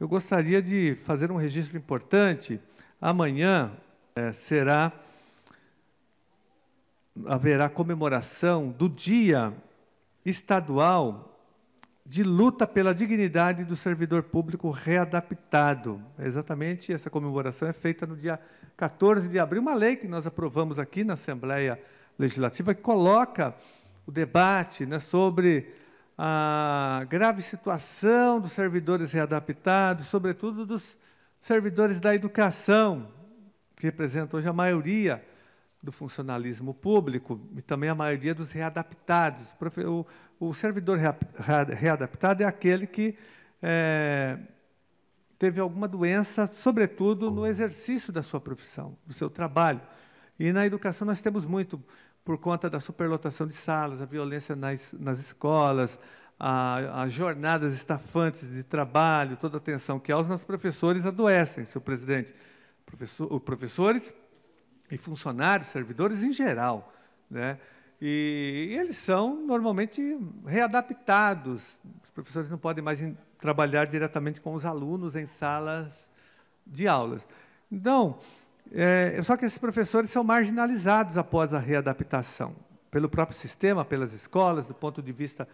Eu gostaria de fazer um registro importante. Amanhã é, será haverá comemoração do Dia Estadual de Luta pela Dignidade do Servidor Público Readaptado. Exatamente, essa comemoração é feita no dia 14 de abril, uma lei que nós aprovamos aqui na Assembleia Legislativa que coloca o debate né, sobre a grave situação dos servidores readaptados, sobretudo dos servidores da educação, que representa hoje a maioria do funcionalismo público e também a maioria dos readaptados. O, o servidor readaptado é aquele que é, teve alguma doença, sobretudo no exercício da sua profissão, do seu trabalho. E na educação nós temos muito por conta da superlotação de salas, a violência nas, nas escolas, as jornadas estafantes de trabalho, toda a tensão que há, os nossos professores adoecem, senhor presidente. Professor, professores e funcionários, servidores em geral. Né? E, e eles são normalmente readaptados. Os professores não podem mais trabalhar diretamente com os alunos em salas de aulas. Então, é, só que esses professores são marginalizados após a readaptação, pelo próprio sistema, pelas escolas, do ponto de vista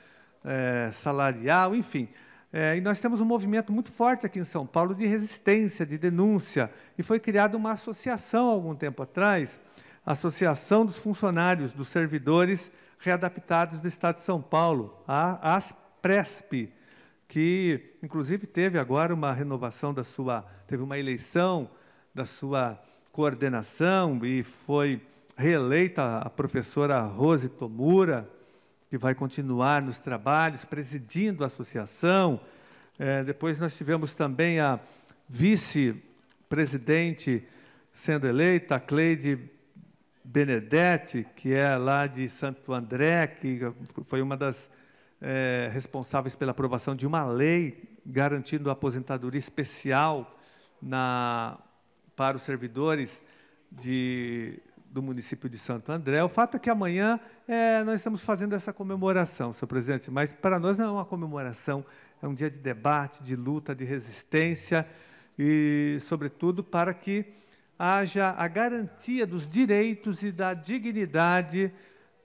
é, salarial, enfim. É, e nós temos um movimento muito forte aqui em São Paulo de resistência, de denúncia, e foi criada uma associação algum tempo atrás, Associação dos Funcionários dos Servidores Readaptados do Estado de São Paulo, a ASPRESP, que inclusive teve agora uma renovação da sua, teve uma eleição da sua coordenação e foi reeleita a professora Rose Tomura, que vai continuar nos trabalhos, presidindo a associação. É, depois nós tivemos também a vice-presidente sendo eleita, a Cleide Benedetti, que é lá de Santo André, que foi uma das é, responsáveis pela aprovação de uma lei garantindo a aposentadoria especial na para os servidores de, do município de Santo André. O fato é que amanhã é, nós estamos fazendo essa comemoração, senhor presidente, mas para nós não é uma comemoração, é um dia de debate, de luta, de resistência e, sobretudo, para que haja a garantia dos direitos e da dignidade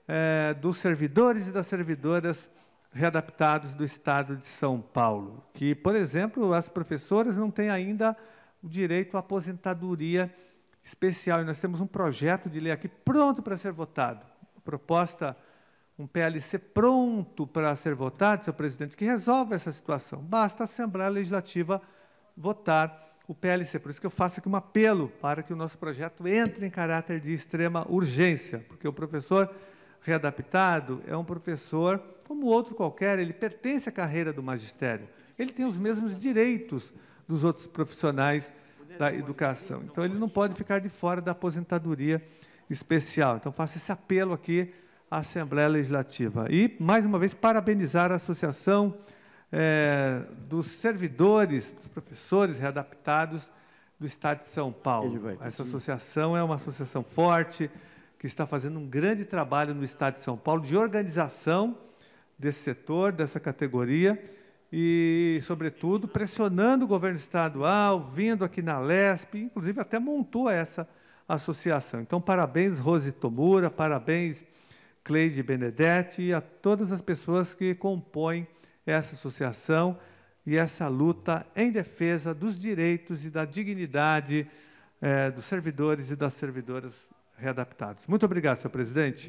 é, dos servidores e das servidoras readaptados do Estado de São Paulo, que, por exemplo, as professoras não têm ainda o direito à aposentadoria especial. E nós temos um projeto de lei aqui pronto para ser votado. Proposta, um PLC pronto para ser votado, senhor presidente, que resolve essa situação. Basta a Assembleia Legislativa votar o PLC. Por isso que eu faço aqui um apelo para que o nosso projeto entre em caráter de extrema urgência, porque o professor readaptado é um professor como outro qualquer, ele pertence à carreira do magistério. Ele tem os mesmos direitos dos outros profissionais da educação. Então, ele não pode ficar de fora da aposentadoria especial. Então, faço esse apelo aqui à Assembleia Legislativa. E, mais uma vez, parabenizar a Associação é, dos Servidores, dos Professores Readaptados do Estado de São Paulo. Essa associação é uma associação forte, que está fazendo um grande trabalho no Estado de São Paulo de organização desse setor, dessa categoria e, sobretudo, pressionando o governo estadual, vindo aqui na LESP, inclusive até montou essa associação. Então, parabéns, Rose Tomura, parabéns, Cleide Benedetti e a todas as pessoas que compõem essa associação e essa luta em defesa dos direitos e da dignidade eh, dos servidores e das servidoras readaptados. Muito obrigado, senhor presidente.